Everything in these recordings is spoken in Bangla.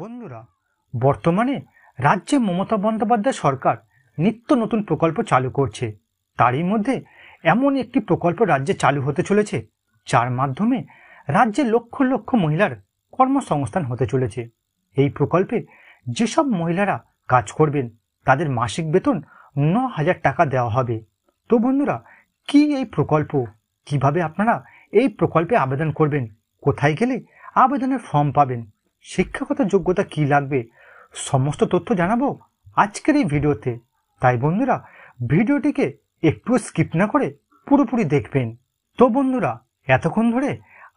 বন্ধুরা বর্তমানে রাজ্যে মমতা বন্দ্যোপাধ্যায় সরকার নিত্য নতুন প্রকল্প চালু করছে তারই মধ্যে এমন একটি প্রকল্প রাজ্যে চালু হতে চলেছে যার মাধ্যমে রাজ্যে লক্ষ লক্ষ মহিলার কর্মসংস্থান হতে চলেছে এই প্রকল্পে যেসব মহিলারা কাজ করবেন তাদের মাসিক বেতন ন হাজার টাকা দেওয়া হবে তো বন্ধুরা কি এই প্রকল্প কিভাবে আপনারা এই প্রকল্পে আবেদন করবেন কোথায় গেলে আবেদনের ফর্ম পাবেন শিক্ষাগত যোগ্যতা কি লাগবে সমস্ত তথ্য জানাবো আজকের এই ভিডিওতে তাই বন্ধুরা ভিডিওটিকে একটু স্কিপ না করে পুরোপুরি দেখবেন তো বন্ধুরা এতক্ষণ ধরে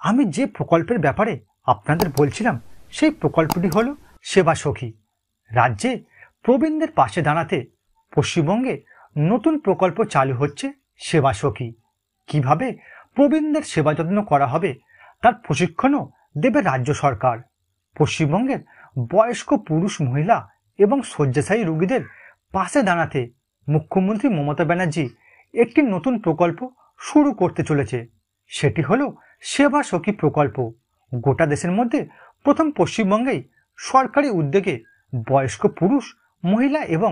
আমি যে প্রকল্পের ব্যাপারে আপনাদের বলছিলাম সেই প্রকল্পটি হল সেবা সখী রাজ্যে প্রবীণদের পাশে দাঁড়াতে পশ্চিমবঙ্গে নতুন প্রকল্প চালু হচ্ছে সেবা সখী কীভাবে প্রবীণদের সেবা যত্ন করা হবে তার প্রশিক্ষণও দেবে রাজ্য সরকার পশ্চিমবঙ্গের বয়স্ক পুরুষ মহিলা এবং শয্যাশায়ী রোগীদের পাশে দাঁড়াতে মুখ্যমন্ত্রী মমতা ব্যানার্জি একটি নতুন প্রকল্প শুরু করতে চলেছে সেটি হল সেবা সখী প্রকল্প গোটা দেশের মধ্যে প্রথম পশ্চিমবঙ্গেই সরকারি উদ্যোগে বয়স্ক পুরুষ মহিলা এবং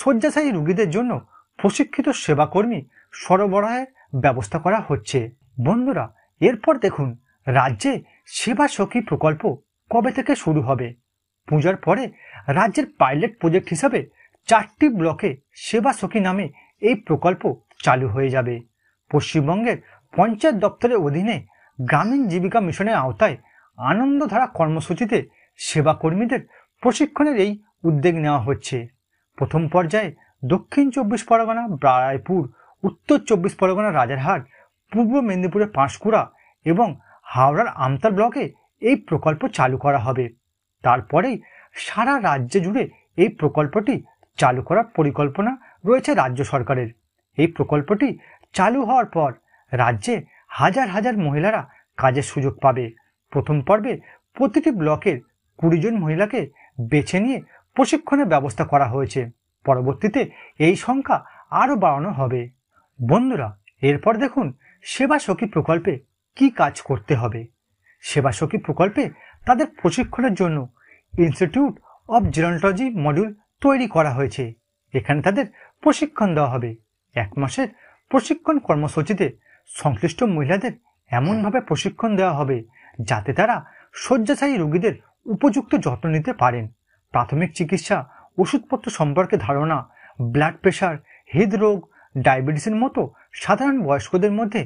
শয্যাশায়ী রোগীদের জন্য প্রশিক্ষিত সেবাকর্মী সরবরাহের ব্যবস্থা করা হচ্ছে বন্ধুরা এরপর দেখুন রাজ্যে সেবা সখী প্রকল্প কবে থেকে শুরু হবে পূজার পরে রাজ্যের পাইলট প্রজেক্ট হিসাবে চারটি ব্লকে সেবা সখী নামে এই প্রকল্প চালু হয়ে যাবে পশ্চিমবঙ্গের পঞ্চায়েত দপ্তরের অধীনে গ্রামীণ জীবিকা মিশনের আওতায় আনন্দধারা কর্মসূচিতে সেবা কর্মীদের প্রশিক্ষণের এই উদ্যোগ নেওয়া হচ্ছে প্রথম পর্যায়ে দক্ষিণ চব্বিশ পরগনা বারায়পুর উত্তর চব্বিশ পরগনা রাজারহাট পূর্ব মেদিনীপুরের পাঁশকুড়া এবং হাওড়ার আমতার ব্লকে এই প্রকল্প চালু করা হবে তারপরেই সারা রাজ্য জুড়ে এই প্রকল্পটি চালু করার পরিকল্পনা রয়েছে রাজ্য সরকারের এই প্রকল্পটি চালু হওয়ার পর রাজ্যে হাজার হাজার মহিলারা কাজের সুযোগ পাবে প্রথম পর্বে প্রতিটি ব্লকের কুড়িজন মহিলাকে বেছে নিয়ে প্রশিক্ষণের ব্যবস্থা করা হয়েছে পরবর্তীতে এই সংখ্যা আরও বাড়ানো হবে বন্ধুরা এরপর দেখুন সেবা সখী প্রকল্পে কি কাজ করতে হবে সখী প্রকল্পে তাদের প্রশিক্ষণের জন্য ইনস্টিটিউট অব জিরন্টলজি মডিউল তৈরি করা হয়েছে এখানে তাদের প্রশিক্ষণ দেওয়া হবে এক মাসের প্রশিক্ষণ কর্মসূচিতে সংশ্লিষ্ট মহিলাদের এমনভাবে প্রশিক্ষণ দেওয়া হবে যাতে তারা শয্যাশায়ী রোগীদের উপযুক্ত যত্ন নিতে পারেন প্রাথমিক চিকিৎসা ওষুধপত্র সম্পর্কে ধারণা ব্লাড প্রেশার হৃদরোগ ডায়াবেটিসের মতো সাধারণ বয়স্কদের মধ্যে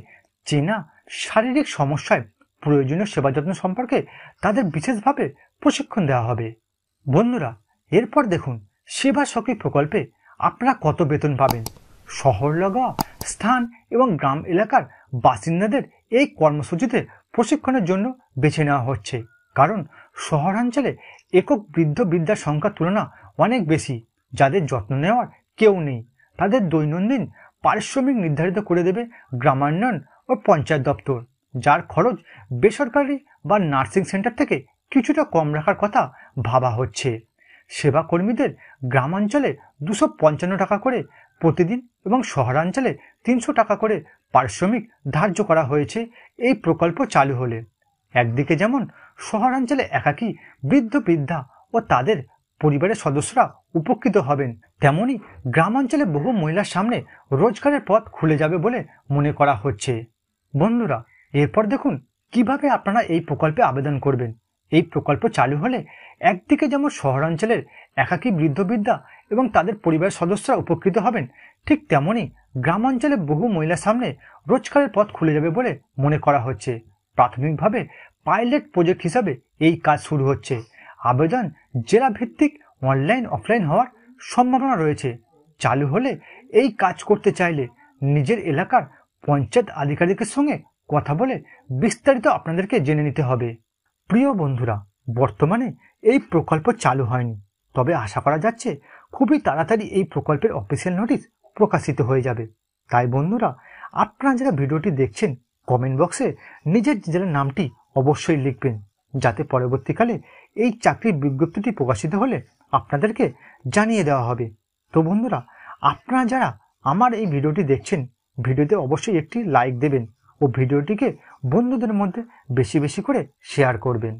চেনা শারীরিক সমস্যায় প্রয়োজনীয় সেবা যত্ন সম্পর্কে তাদের বিশেষভাবে প্রশিক্ষণ দেওয়া হবে বন্ধুরা এরপর দেখুন সেবা সখী প্রকল্পে আপনারা কত বেতন পাবেন শহর লগা স্থান এবং গ্রাম এলাকার বাসিন্দাদের এই কর্মসূচিতে প্রশিক্ষণের জন্য বেছে নেওয়া হচ্ছে কারণ শহরাঞ্চলে একক বৃদ্ধ বৃদ্ধার সংখ্যার তুলনা অনেক বেশি যাদের যত্ন নেওয়ার কেউ নেই তাদের দৈনন্দিন পারিশ্রমিক নির্ধারিত করে দেবে গ্রামান্বয়ন ও পঞ্চায়েত দপ্তর যার খরচ বেসরকারি বা নার্সিং সেন্টার থেকে কিছুটা কম রাখার কথা ভাবা হচ্ছে সেবা কর্মীদের গ্রামাঞ্চলে দুশো পঞ্চান্ন টাকা করে প্রতিদিন এবং শহরাঞ্চলে তিনশো টাকা করে পারিশ্রমিক ধার্য করা হয়েছে এই প্রকল্প চালু হলে একদিকে যেমন শহরাঞ্চলে একাকী বৃদ্ধ বৃদ্ধা ও তাদের পরিবারের সদস্যরা উপকৃত হবেন তেমনি গ্রামাঞ্চলে বহু মহিলার সামনে রোজগারের পথ খুলে যাবে বলে মনে করা হচ্ছে বন্ধুরা এরপর দেখুন কিভাবে আপনারা এই প্রকল্পে আবেদন করবেন এই প্রকল্প চালু হলে একদিকে যেমন শহরাঞ্চলের একাকী বৃদ্ধা এবং তাদের পরিবারের সদস্যরা উপকৃত হবেন ঠিক তেমনই গ্রামাঞ্চলে বহু মহিলার সামনে রোজগারের পথ খুলে যাবে বলে মনে করা হচ্ছে প্রাথমিকভাবে পাইলট প্রজেক্ট হিসাবে এই কাজ শুরু হচ্ছে আবেদন জেলা ভিত্তিক অনলাইন অফলাইন হওয়ার সম্ভাবনা রয়েছে চালু হলে এই কাজ করতে চাইলে নিজের এলাকার পঞ্চায়েত আধিকারিকের সঙ্গে কথা বলে বিস্তারিত আপনাদেরকে জেনে নিতে হবে প্রিয় বন্ধুরা বর্তমানে এই প্রকল্প চালু হয়নি তবে আশা করা যাচ্ছে খুবই তাড়াতাড়ি এই প্রকল্পের অফিসিয়াল নোটিশ প্রকাশিত হয়ে যাবে তাই বন্ধুরা আপনারা যারা ভিডিওটি দেখছেন কমেন্ট বক্সে নিজের জেলার নামটি অবশ্যই লিখবেন যাতে পরবর্তীকালে এই চাকরির বিজ্ঞপ্তিটি প্রকাশিত হলে আপনাদেরকে জানিয়ে দেওয়া হবে তো বন্ধুরা আপনারা যারা আমার এই ভিডিওটি দেখছেন ভিডিওতে অবশ্যই একটি লাইক দেবেন ও ভিডিওটিকে বন্ধুদের মধ্যে বেশি বেশি করে শেয়ার করবেন